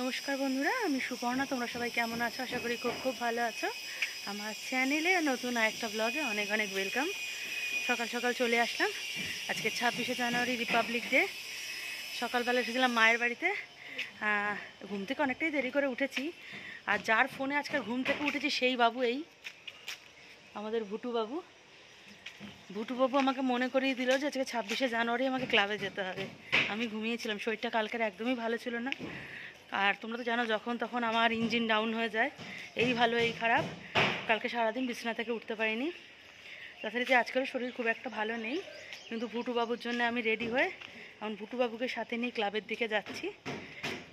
নমস্কার বন্ধুরা আমি সুপর্ণা তোমরা সবাই কেমন আছো আশা করি খুব খুব ভালো আছো আমার চ্যানেলে নতুন আরেকটা ব্লগে অনেক অনেক ওয়েলকাম সকাল সকাল চলে আসলাম আজকে ছাব্বিশে জানুয়ারি রিপাবলিক ডে সকালবেলা এসেছিলাম মায়ের বাড়িতে ঘুম থেকে অনেকটাই দেরি করে উঠেছি আর যার ফোনে আজকাল ঘুম থেকে উঠেছি সেই বাবু এই আমাদের ভুটু বাবু ভুটু বাবু আমাকে মনে করিয়ে দিল যে আজকে ছাব্বিশে জানুয়ারি আমাকে ক্লাবে যেতে হবে আমি ঘুমিয়েছিলাম শরীরটা কালকের একদমই ভালো ছিল না আর তোমরা তো জানো যখন তখন আমার ইঞ্জিন ডাউন হয়ে যায় এই ভালো এই খারাপ কালকে সারাদিন বিছানা থেকে উঠতে পারিনি তাছাড়া আজকাল শরীর খুব একটা ভালো নেই কিন্তু ভুটুবাবুর জন্য আমি রেডি হয়ে এখন ভুটুবাবুকে সাথে নিয়ে ক্লাবের দিকে যাচ্ছি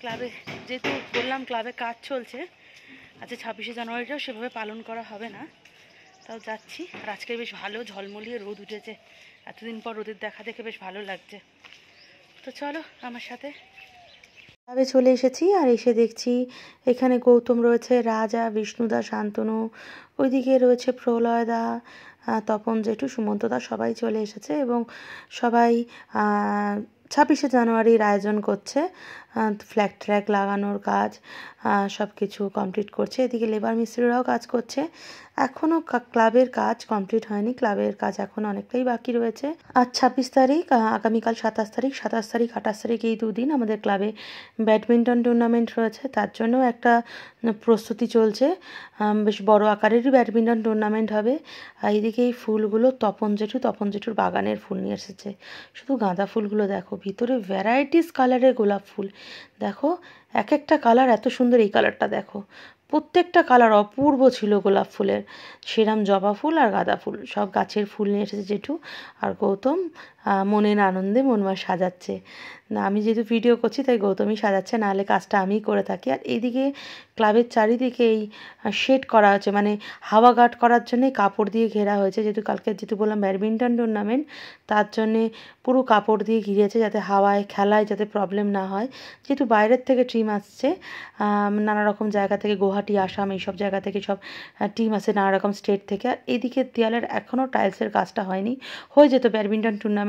ক্লাবে যেহেতু বললাম ক্লাবে কাজ চলছে আচ্ছা ছাব্বিশে জানুয়ারিটাও সেভাবে পালন করা হবে না তাও যাচ্ছি আর আজকে বেশ ভালো ঝলমলিয়ে রোদ উঠেছে এতদিন পর রোদের দেখা দেখে বেশ ভালো লাগছে তো চলো আমার সাথে ক্লাবে চলে এসেছি আর এসে দেখছি এখানে গৌতম রয়েছে রাজা বিষ্ণুদা শান্তনু ওইদিকে রয়েছে প্রলয়দা তপন জেঠু সুমন্তদা সবাই চলে এসেছে এবং সবাই ছাব্বিশে জানুয়ারির আয়োজন করছে ফ্ল্যাগ ট্র্যাক লাগানোর কাজ সব কিছু কমপ্লিট করছে এদিকে লেবার মিস্ত্রিরাও কাজ করছে এখনও ক্লাবের কাজ কমপ্লিট হয়নি ক্লাবের কাজ এখন অনেকটাই বাকি রয়েছে আর ছাব্বিশ তারিখ আগামীকাল সাতাশ তারিখ সাতাশ তারিখ আঠাশ তারিখ এই দুদিন আমাদের ক্লাবে ব্যাডমিন্টন টুর্নামেন্ট রয়েছে তার জন্য একটা প্রস্তুতি চলছে বেশ বড় আকারেরই ব্যাডমিন্টন টুর্নামেন্ট হবে আর এইদিকে এই ফুলগুলো তপন জেঠু তপন জেঠুর বাগানের ফুল নিয়ে এসেছে শুধু গাঁদা ফুলগুলো দেখো ভিতরে ভ্যারাইটিস কালারের গোলাপ ফুল দেখো এক একটা কালার এত সুন্দর এই কালারটা দেখো প্রত্যেকটা কালার অপূর্ব ছিল গোলাপ ফুলের সেরাম জবা ফুল আর গাঁদা ফুল সব গাছের ফুল নিয়ে এসেছে জেঠু আর গৌতম মনের আনন্দে মনমা সাজাচ্ছে আমি যেহেতু ভিডিও করছি তাই গৌতমই সাজাচ্ছে নাহলে কাজটা আমিই করে থাকি আর এইদিকে ক্লাবের চারিদিকে এই শেড করা হয়েছে মানে হাওয়া গার্ড করার জন্যে কাপড় দিয়ে ঘেরা হয়েছে যেহেতু কালকে যেহেতু বললাম ব্যাডমিন্টন টুর্নামেন্ট তার জন্যে পুরো কাপড় দিয়ে ঘিরেছে যাতে হাওয়ায় খেলায় যাতে প্রবলেম না হয় যেহেতু বাইরের থেকে টিম আসছে নানা রকম জায়গা থেকে গুয়াহাটি আসাম এইসব জায়গা থেকে সব টিম আসে নানা রকম স্টেট থেকে আর এইদিকে দেয়ালের এখনও টাইলসের কাজটা হয়নি হয়ে যেত ব্যাডমিন্টন টুর্নামেন্ট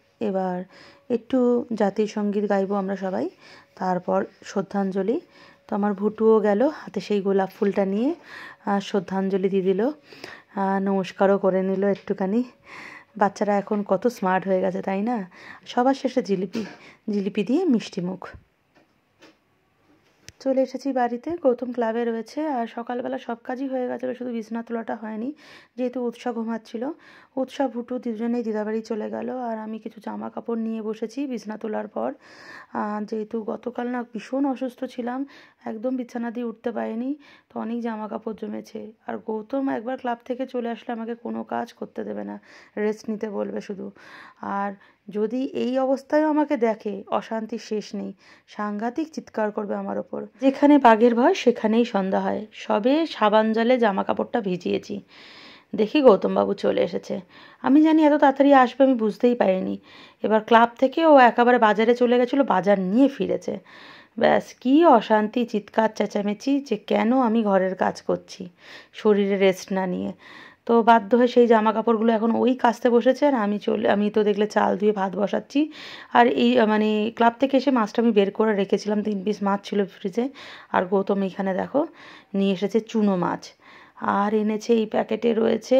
এবার একটু জাতীয় সঙ্গীত গাইবো আমরা সবাই তারপর শ্রদ্ধাঞ্জলি তো আমার ভুটুও গেল হাতে সেই গোলাপ ফুলটা নিয়ে শ্রদ্ধাঞ্জলি দিয়ে দিল নমস্কারও করে নিল একটুখানি বাচ্চারা এখন কত স্মার্ট হয়ে গেছে তাই না সবার শেষে জিলিপি জিলিপি দিয়ে মিষ্টি মুখ চলে এসেছি বাড়িতে গৌতম ক্লাবে রয়েছে আর সকালবেলা সব কাজই হয়ে গেছিলো শুধু বিছনা তোলাটা হয়নি যেহেতু উৎসব ঘুমাচ্ছিল উৎসব হুটু দুজনেই দিদাবাড়ি চলে গেল আর আমি কিছু জামা কাপড় নিয়ে বসেছি বিছনা তোলার পর যেহেতু গতকাল না ভীষণ অসুস্থ ছিলাম একদম বিছানা দিয়ে উঠতে পারিনি তো অনেক জামা কাপড় জমেছে আর গৌতম একবার ক্লাব থেকে চলে আসলে আমাকে কোনো কাজ করতে দেবে না রেস্ট নিতে বলবে শুধু আর যদি এই অবস্থায়ও আমাকে দেখে অশান্তি শেষ নেই সাংঘাতিক চিৎকার করবে আমার ওপর যেখানে বাঘের ভয় সেখানেই সন্ধ্যা হয় সবে সাবান জলে জামা কাপড়টা ভিজিয়েছি দেখি গৌতমবাবু চলে এসেছে আমি জানি এত তাড়াতাড়ি আসবে আমি বুঝতেই পারিনি এবার ক্লাব থেকে ও একেবারে বাজারে চলে গেছিলো বাজার নিয়ে ফিরেছে ব্যাস কি অশান্তি চিৎকার চেঁচামেচি যে কেন আমি ঘরের কাজ করছি শরীরে রেস্ট না নিয়ে তো বাধ্য হয়ে সেই জামা কাপড়গুলো এখন ওই কাচতে বসেছে আর আমি চলে আমি তো দেখলে চাল ধুয়ে ভাত বসাচ্ছি আর এই মানে ক্লাব থেকে এসে মাছটা আমি বের করে রেখেছিলাম তিন পিস মাছ ছিল ফ্রিজে আর গৌতম এইখানে দেখো নিয়ে এসেছে চুনো মাছ আর এনেছে এই প্যাকেটে রয়েছে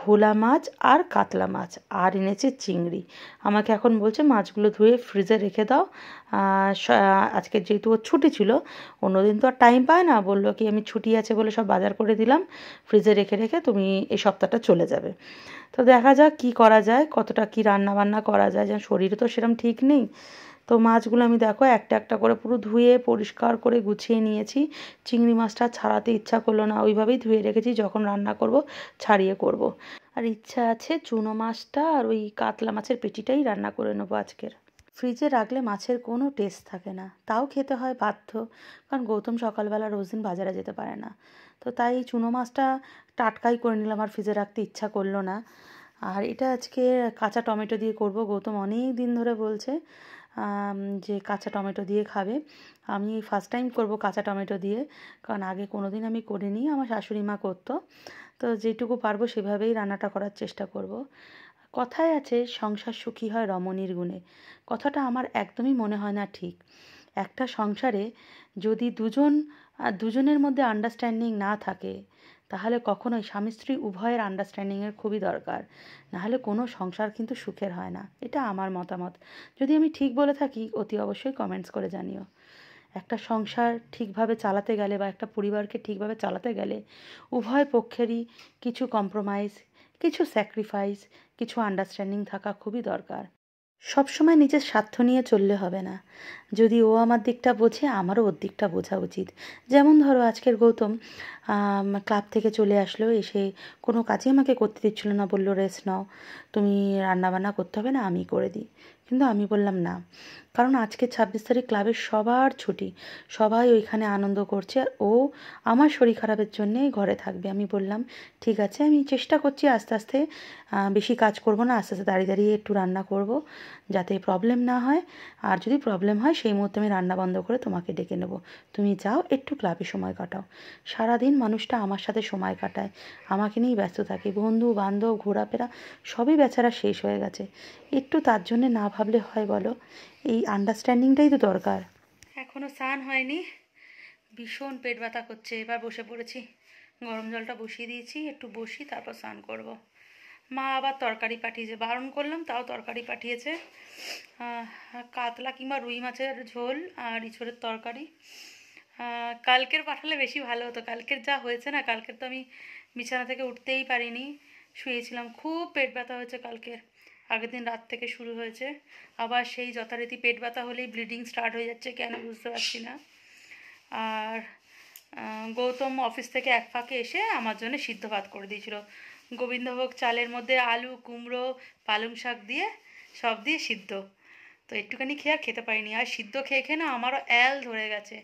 ভোলা মাছ আর কাতলা মাছ আর এনেছে চিংড়ি আমাকে এখন বলছে মাছগুলো ধুয়ে ফ্রিজে রেখে দাও আজকে যেহেতু ওর ছুটি ছিল অন্যদিন তো আর টাইম পায় না বললো কি আমি ছুটি আছে বলে সব বাজার করে দিলাম ফ্রিজে রেখে রেখে তুমি এই সপ্তাহটা চলে যাবে তো দেখা যাক কি করা যায় কতটা কি রান্না বান্না করা যায় যেন শরীরে তো সেরকম ঠিক নেই তো মাছগুলো আমি দেখো একটা একটা করে পুরো ধুয়ে পরিষ্কার করে গুছিয়ে নিয়েছি চিংড়ি মাছটা ছাড়াতে ইচ্ছা করলো না ওইভাবেই ধুয়ে রেখেছি যখন রান্না করব ছাড়িয়ে করব। আর ইচ্ছা আছে চুনো মাছটা আর ওই কাতলা মাছের পেটিটাই রান্না করে নেবো আজকের ফ্রিজে রাখলে মাছের কোনো টেস্ট থাকে না তাও খেতে হয় বাধ্য কারণ গৌতম সকালবেলা রোজ দিন বাজারে যেতে পারে না তো তাই চুনো মাছটা টাটকাই করে নিলাম আর ফ্রিজে রাখতে ইচ্ছা করলো না আর এটা আজকে কাঁচা টমেটো দিয়ে করব গৌতম অনেক দিন ধরে বলছে যে কাঁচা টমেটো দিয়ে খাবে আমি ফার্স্ট টাইম করব কাঁচা টমেটো দিয়ে কারণ আগে কোনো দিন আমি করিনি আমার শাশুড়ি মা করতো তো যেটুকু পারবো সেভাবেই রান্নাটা করার চেষ্টা করব। কথায় আছে সংসার সুখী হয় রমণীর গুণে কথাটা আমার একদমই মনে হয় না ঠিক একটা সংসারে যদি দুজন দুজনের মধ্যে আন্ডারস্ট্যান্ডিং না থাকে তাহলে কখনোই স্বামী স্ত্রী উভয়ের আন্ডারস্ট্যান্ডিংয়ের খুবই দরকার নাহলে কোনো সংসার কিন্তু সুখের হয় না এটা আমার মতামত যদি আমি ঠিক বলে থাকি অতি অবশ্যই কমেন্টস করে জানিও একটা সংসার ঠিকভাবে চালাতে গেলে বা একটা পরিবারকে ঠিকভাবে চালাতে গেলে উভয় পক্ষেরই কিছু কম্প্রোমাইজ কিছু স্যাক্রিফাইস কিছু আন্ডারস্ট্যান্ডিং থাকা খুবই দরকার সবসময় নিজের স্বার্থ নিয়ে চললে হবে না যদি ও আমার দিকটা বোঝে আমারও ওর দিকটা বোঝা উচিত যেমন ধরো আজকের গৌতম ক্লাব থেকে চলে আসলো এসে কোনো কাজই আমাকে করতে দিচ্ছিল না বললো রেস্ট নাও তুমি রান্নাবান্না করতে হবে না আমি করে দিই কিন্তু আমি বললাম না কারণ আজকে ছাব্বিশ তারিখ ক্লাবের সবার ছুটি সবাই ওইখানে আনন্দ করছে আর ও আমার শরীর খারাপের জন্যে ঘরে থাকবে আমি বললাম ঠিক আছে আমি চেষ্টা করছি আস্তে আস্তে বেশি কাজ করব না আস্তে আস্তে দাঁড়িয়ে দাঁড়িয়ে একটু রান্না করব যাতে প্রবলেম না হয় আর যদি প্রবলেম হয় সেই মুহূর্তে আমি রান্না বন্ধ করে তোমাকে ডেকে নেবো তুমি যাও একটু ক্লাবে সময় কাটাও সারাদিন মানুষটা আমার সাথে সময় কাটায় আমাকে নিয়েই ব্যস্ত থাকে বন্ধু বান্ধব ঘোরাফেরা সবই বেচারা শেষ হয়ে গেছে একটু তার জন্যে না ভাবলে হয় বলো এই আন্ডারস্ট্যান্ডিংটাই তো দরকার এখনও স্নান হয়নি ভীষণ পেট ব্যথা করছে এবার বসে পড়েছি গরম জলটা বসিয়ে দিয়েছি একটু বসি তারপর স্নান করব। মা আবার তরকারি পাঠিয়েছে বারণ করলাম তাও তরকারি পাঠিয়েছে কাতলা কিংবা রুই মাছের ঝোল আর ইছরের তরকারি কালকের পাঠালে বেশি ভালো হতো কালকের যা হয়েছে না কালকের তো আমি বিছানা থেকে উঠতেই পারিনি শুয়েছিলাম খুব পেট ব্যথা হয়েছে কালকের আগের দিন রাত থেকে শুরু হয়েছে আবার সেই যথারীতি পেট ব্যথা হলেই ব্লিডিং স্টার্ট হয়ে যাচ্ছে কেন বুঝতে পারছি না আর গৌতম অফিস থেকে এক ফাঁকে এসে আমার জন্য সিদ্ধ ভাত করে দিয়েছিল গোবিন্দভোগ চালের মধ্যে আলু কুমড়ো পালং শাক দিয়ে সব দিয়ে সিদ্ধ তো একটুখানি খেয়ে আর খেতে পারিনি আর সিদ্ধ খেয়ে খেয়ে না আমারও অ্যাল ধরে গেছে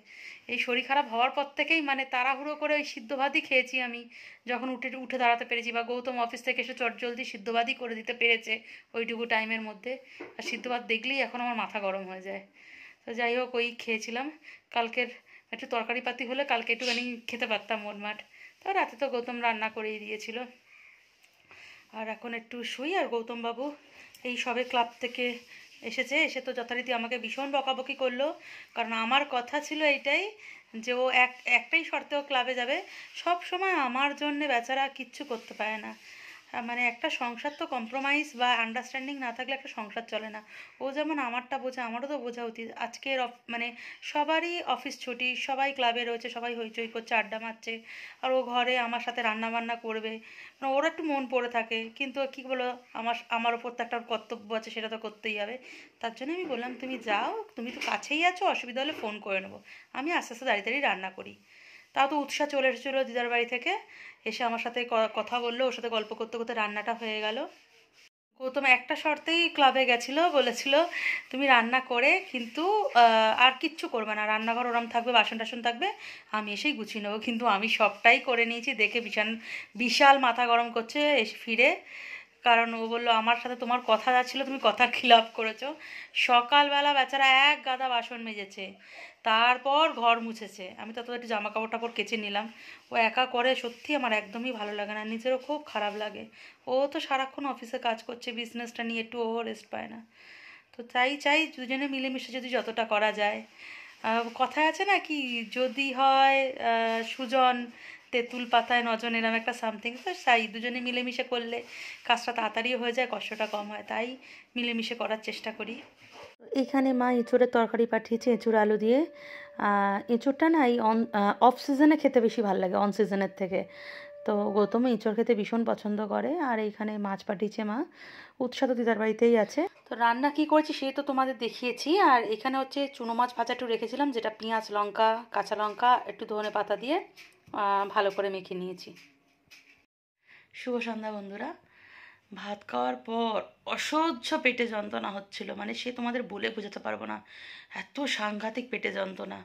এই শরীর খারাপ হওয়ার পর থেকেই মানে তাড়াহুড়ো করে ওই সিদ্ধ ভাতই খেয়েছি আমি যখন উঠে উঠে দাঁড়াতে পেরেছি বা গৌতম অফিস থেকে এসে চটজলদি সিদ্ধ ভাতই করে দিতে পেরেছে ওইটুকু টাইমের মধ্যে আর সিদ্ধ ভাত দেখলেই এখন আমার মাথা গরম হয়ে যায় তো যাই হোক ওই খেয়েছিলাম কালকের একটু তরকারি পাতি হলে কালকে একটুখানি খেতে পারতাম মোটমাট তো রাতে তো গৌতম রান্না করেই দিয়েছিল আর এখন একটু শুই আর গৌতমবাবু এই সবে ক্লাব থেকে এসেছে এসে তো যথারীতি আমাকে ভীষণ বকাবকি করলো কারণ আমার কথা ছিল এইটাই যে ও এক একটাই শর্তেও ক্লাবে যাবে সব সময় আমার জন্য বেচারা কিচ্ছু করতে পারে না হ্যাঁ, মানে একটা সংসার তো কম্প্রোমাইজ বা আন্ডারস্ট্যান্ডিং না থাকলে একটা সংসার চলে না ও যেমন আমারটা বোঝা আমারও তো বোঝা উচিত আজকের মানে সবারই অফিস ছুটি সবাই ক্লাবে রয়েছে সবাই হইচই করছে আড্ডা মারছে আর ও ঘরে আমার সাথে রান্না বান্না করবে মানে ওর একটু মন পড়ে থাকে কিন্তু কী বলো আমার আমার ওপর তো একটা কর্তব্য আছে সেটা তো করতেই হবে তার জন্য আমি বললাম তুমি যাও তুমি তো কাছেই আছো অসুবিধা হলে ফোন করে নেবো আমি আস্তে আস্তে দাঁড়িয়ে দাঁড়িয়ে রান্না করি তাও তো উৎসাহ চলে এসেছিলো দিদার বাড়ি থেকে এসে আমার সাথে কথা বললো ওর সাথে গল্প করতে করতে রান্নাটা হয়ে গেল গৌতম একটা শর্তেই ক্লাবে গেছিল বলেছিল তুমি রান্না করে কিন্তু আর কিচ্ছু করবে না রান্নাঘর ওরম থাকবে বাসন টাসন থাকবে আমি এসেই গুছিয়ে নেবো কিন্তু আমি সবটাই করে নিয়েছি দেখে বিশাল বিশাল মাথা গরম করছে এসে ফিরে কারণ ও বললো আমার সাথে তোমার কথা যাচ্ছিলো তুমি কথা খিলাপ করেছো সকালবেলা বেচারা এক গাদা বাসন মেজেছে তারপর ঘর মুছেছে আমি তত একটু জামা কাপড় টাপড় কেচে নিলাম ও একা করে সত্যি আমার একদমই ভালো লাগে না নিজেরও খুব খারাপ লাগে ও তো সারাক্ষণ অফিসে কাজ করছে বিজনেসটা নিয়ে একটু ও রেস্ট পায় না তো চাই চাই দুজনে মিলেমিশে যদি যতটা করা যায় কথা আছে না কি যদি হয় সুজন তেঁতুল পাতায় নজন এরম একটা সামথিং তো তাই দুজনে মিলেমিশে করলে কাজটা তাড়াতাড়ি হয়ে যায় কষ্টটা কম হয় তাই মিলেমিশে করার চেষ্টা করি এখানে মা এঁচুড়ের তরকারি পাঠিয়েছে এঁচুড় আলু দিয়ে এঁচুড়টা না এই অন অফ সিজনে খেতে বেশি ভালো লাগে অন সিজনের থেকে তো গৌতম এঁচোড় খেতে ভীষণ পছন্দ করে আর এইখানে মাছ পাঠিয়েছে মা উৎসাহ দিদার বাড়িতেই আছে তো রান্না কি করেছি সে তো তোমাদের দেখিয়েছি আর এখানে হচ্ছে চুনো মাছ ভাজা একটু রেখেছিলাম যেটা পেঁয়াজ লঙ্কা কাঁচা লঙ্কা একটু ধনে পাতা দিয়ে ভালো করে মেখে নিয়েছি শুভ সন্ধ্যা বন্ধুরা ভাত খাওয়ার পর অসহ্য পেটে যন্ত্রণা হচ্ছিল মানে সে তোমাদের বলে বোঝাতে পারবো না এত সাংঘাতিক পেটে যন্ত্রণা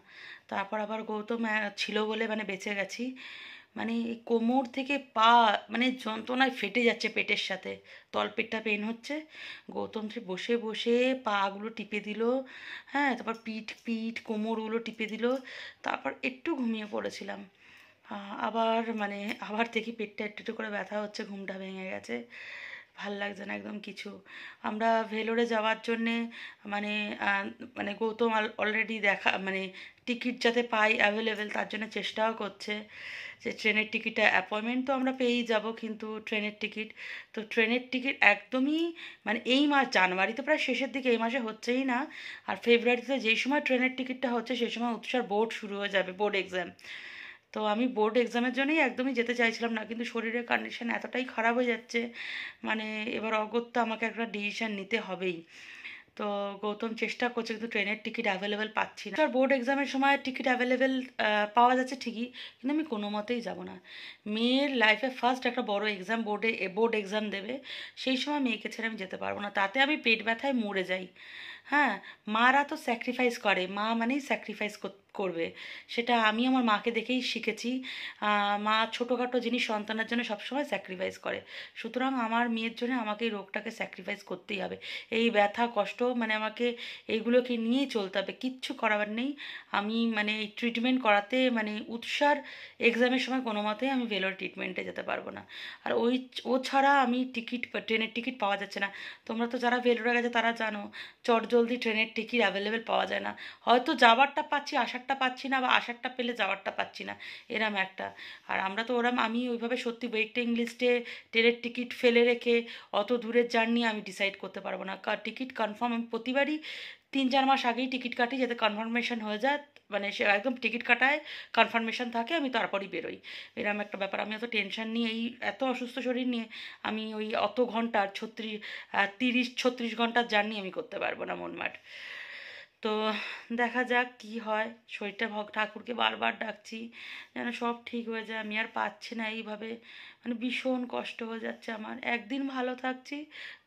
তারপর আবার গৌতম ছিল বলে মানে বেঁচে গেছি মানে কোমর থেকে পা মানে যন্ত্রণায় ফেটে যাচ্ছে পেটের সাথে তলপেটটা পেন হচ্ছে গৌতম সে বসে বসে পাগুলো টিপে দিল হ্যাঁ তারপর পিঠ পিঠ কোমরগুলো টিপে দিল তারপর একটু ঘুমিয়ে পড়েছিলাম আবার মানে আবার থেকে পেটটা একটু একটু করে ব্যথা হচ্ছে ঘুমটা ভেঙে গেছে ভাল লাগছে না একদম কিছু আমরা ভেলোরে যাওয়ার জন্যে মানে মানে গৌতম অলরেডি দেখা মানে টিকিট যাতে পাই অ্যাভেলেবেল তার জন্য চেষ্টাও করছে যে ট্রেনের টিকিটটা অ্যাপয়েন্টমেন্ট তো আমরা পেয়েই যাব কিন্তু ট্রেনের টিকিট তো ট্রেনের টিকিট একদমই মানে এই মাস জানুয়ারি তো প্রায় শেষের দিকে এই মাসে হচ্ছেই না আর ফেব্রুয়ারিতে যেই সময় ট্রেনের টিকিটটা হচ্ছে সেই সময় উৎসার বোর্ড শুরু হয়ে যাবে বোর্ড এক্সাম তো আমি বোর্ড এক্সামের জন্যই একদমই যেতে চাইছিলাম না কিন্তু শরীরের কন্ডিশন এতটাই খারাপ হয়ে যাচ্ছে মানে এবার অগত্যা আমাকে একটা ডিসিশান নিতে হবেই তো গৌতম চেষ্টা করছে কিন্তু ট্রেনের টিকিট অ্যাভেলেবেল পাচ্ছি না বোর্ড এক্সামের সময় টিকিট অ্যাভেলেবেল পাওয়া যাচ্ছে ঠিকই কিন্তু আমি কোনো মতেই যাবো না মেয়ের লাইফে ফার্স্ট একটা বড় এক্সাম বোর্ডে বোর্ড এক্সাম দেবে সেই সময় মেয়েকে ছেড়ে আমি যেতে পারবো না তাতে আমি পেট ব্যথায় মরে যাই হ্যাঁ মারা তো স্যাক্রিফাইস করে মা মানেই স্যাক্রিফাইস করবে সেটা আমি আমার মাকে দেখেই শিখেছি মা ছোটোখাটো জিনিস সন্তানের জন্য সবসময় স্যাক্রিফাইস করে সুতরাং আমার মেয়ের জন্য আমাকে এই রোগটাকে স্যাক্রিফাইস করতেই হবে এই ব্যথা কষ্ট মানে আমাকে এইগুলোকে নিয়েই চলতে হবে কিচ্ছু করাবার নেই আমি মানে এই ট্রিটমেন্ট করাতে মানে উৎসার এক্সামের সময় কোনো মতেই আমি ভেলোর ট্রিটমেন্টে যেতে পারবো না আর ওই ও ছাড়া আমি টিকিট ট্রেনের টিকিট পাওয়া যাচ্ছে না তোমরা তো যারা ভেলোরে গেছে তারা জানো চটজ জলদি ট্রেনের টিকিট অ্যাভেলেবেল পাওয়া যায় না হয়তো যাওয়ারটা পাচ্ছি আসারটা পাচ্ছি না বা আসারটা পেলে যাওয়ারটা পাচ্ছি না এরম একটা আর আমরা তো ওরম আমি ওইভাবে সত্যি ওয়েটিং লিস্টে ট্রেনের টিকিট ফেলে রেখে অত দূরের জার্নি আমি ডিসাইড করতে পারবো না টিকিট কনফার্ম আমি প্রতিবারই তিন চার মাস আগেই টিকিট কাটি যাতে কনফার্মেশন হয়ে যায় মানে সে একদম টিকিট কাটায় কনফার্মেশন থাকে আমি তারপরই বেরোই এরকম একটা ব্যাপার আমি অত টেনশন নিয়ে এই এত অসুস্থ শরীর নিয়ে আমি ওই অত ঘন্টার ছত্রিশ তিরিশ ছত্রিশ ঘন্টার জার্নি আমি করতে পারবো না মনমাট তো দেখা যাক কি হয় শরীরটা ভগ ঠাকুরকে বারবার ডাকছি যেন সব ঠিক হয়ে যায় আমি আর পাচ্ছি না এইভাবে মানে ভীষণ কষ্ট হয়ে যাচ্ছে আমার একদিন ভালো থাকছি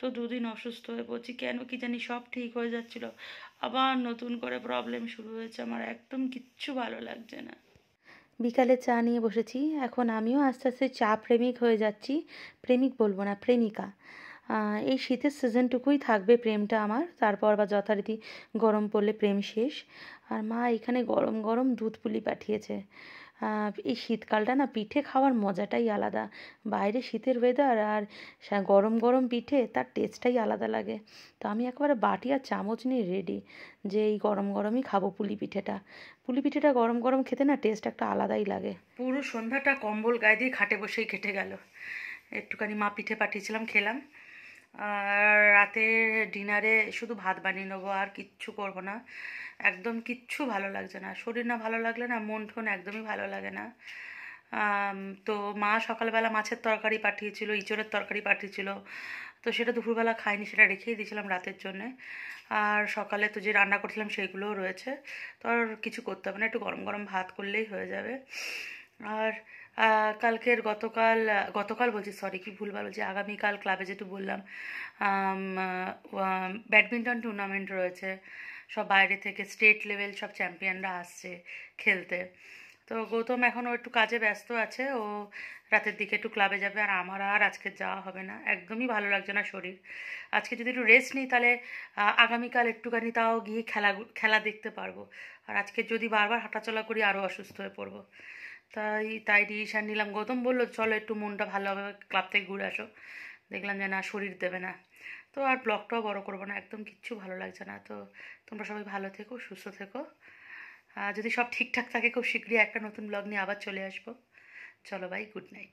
তো দুদিন অসুস্থ হয়ে পড়ছি কেন কি জানি সব ঠিক হয়ে যাচ্ছিল আবার নতুন করে প্রবলেম শুরু হয়েছে আমার একদম কিচ্ছু ভালো লাগছে না বিকালে চা নিয়ে বসেছি এখন আমিও আস্তে আস্তে চা প্রেমিক হয়ে যাচ্ছি প্রেমিক বলবো না প্রেমিকা এই শীতের সিজনটুকুই থাকবে প্রেমটা আমার তারপর বা যথারীতি গরম পড়লে প্রেম শেষ আর মা এখানে গরম গরম দুধ পুলি পাঠিয়েছে এই শীতকালটা না পিঠে খাওয়ার মজাটাই আলাদা বাইরে শীতের ওয়েদার আর গরম গরম পিঠে তার টেস্টটাই আলাদা লাগে তো আমি একবারে বাটি আর চামচ নিয়ে রেডি যে এই গরম গরমই খাবো পুলি পিঠেটা পুলি পিঠেটা গরম গরম খেতে না টেস্ট একটা আলাদাই লাগে পুরো সন্ধ্যাটা কম্বল গায়ে দিয়ে খাটে বসেই কেটে গেল একটুখানি মা পিঠে পাঠিয়েছিলাম খেলাম রাতের ডিনারে শুধু ভাত বানিয়ে নেবো আর কিচ্ছু করবো না একদম কিচ্ছু ভালো লাগছে না শরীর না ভালো লাগলে না মন ঠোন একদমই ভালো লাগে না তো মা সকালবেলা মাছের তরকারি পাঠিয়েছিল ইঁচড়ের তরকারি পাঠিয়েছিল তো সেটা দুপুরবেলা খাইনি সেটা রেখেই দিয়েছিলাম রাতের জন্যে আর সকালে তো যে রান্না করছিলাম সেইগুলোও রয়েছে তো আর কিছু করতে হবে না একটু গরম গরম ভাত করলেই হয়ে যাবে আর কালকের গতকাল গতকাল বলছি সরি কি ভুলবার বলছি আগামীকাল ক্লাবে যেটু বললাম ব্যাডমিন্টন টুর্নামেন্ট রয়েছে সব বাইরে থেকে স্টেট লেভেল সব চ্যাম্পিয়নরা আসছে খেলতে তো গৌতম এখন ও একটু কাজে ব্যস্ত আছে ও রাতের দিকে একটু ক্লাবে যাবে আর আমার আর আজকে যাওয়া হবে না একদমই ভালো লাগছে না শরীর আজকে যদি একটু রেস্ট নিই তাহলে আগামীকাল একটুখানি তাও গিয়ে খেলা খেলা দেখতে পারবো আর আজকে যদি বারবার হাঁটাচলা করি আরও অসুস্থ হয়ে পড়বো তাই তাই ডিসিশান নিলাম গৌতম বললো চলো একটু মনটা ভালোভাবে ক্লাব থেকে ঘুরে আসো দেখলাম যে না শরীর দেবে না তো আর ব্লগটাও বড় করবো না একদম কিচ্ছু ভালো লাগছে না তো তোমরা সবাই ভালো থেকো সুস্থ থেকো যদি সব ঠিকঠাক থাকে খুব শীঘ্রই একটা নতুন ব্লগ নিয়ে আবার চলে আসবো চলো বাই গুড নাইট